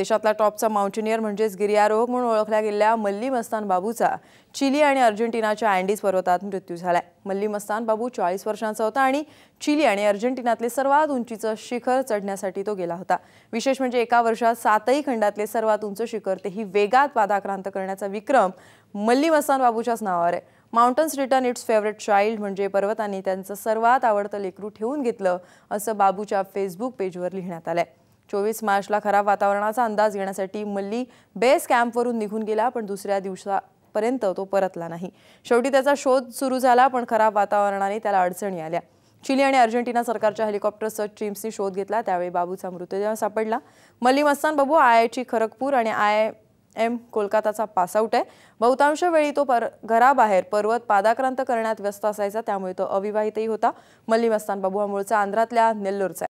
देशातला टॉपचा माउंटेनियर म्हणजेच गिर्यारोहक म्हणून ओळखल्या गेलेल्या मल्ली मस्तान बाबूचा चिली आणि अर्जेंटिनाच्या अँडीज पर्वतात मृत्यू झालाय मल्ली मस्तान बाबू चाळीस वर्षांचा होता आणि चिली आणि अर्जेंटिनातले सर्वात उंचीचं शिखर चढण्यासाठी तो गेला होता विशेष म्हणजे एका वर्षात सातही खंडातले सर्वात उंच शिखर तेही वेगात पादाक्रांत करण्याचा विक्रम मल्ली मस्तान बाबूच्याच नावावर आहे mountains return its favourite child म्हणजे पर्वतांनी त्यांचं सर्वात आवडतं लेकरू ठेवून घेतलं असं बाबूच्या फेसबुक पेजवर लिहिण्यात आलं आहे चोवीस मार्चला खराब वातावरणाचा अंदाज घेण्यासाठी मल्ली बेस कॅम्पवरून निघून गेला पण दुसऱ्या दिवसापर्यंत तो परतला नाही शेवटी त्याचा शोध सुरू झाला पण खराब वातावरणाने त्याला अडचणी आल्या चिली आणि अर्जेंटिना सरकारच्या हेलिकॉप्टर सह टीम्सनी शोध घेतला त्यावेळी बाबूचा मृतदेह सापडला मल्ली मस्तान बाबू आय ची खरगपूर आणि आय एम कोलकाताचा पासआउट आहे बहुतांश वेळी तो पर घराबाहेर पर्वत पादाक्रांत करण्यात व्यस्त असायचा त्यामुळे तो अविवाहितही होता मल्ली मस्तान बाबू हा मूळचा आंध्रातल्या नेल्लोरचा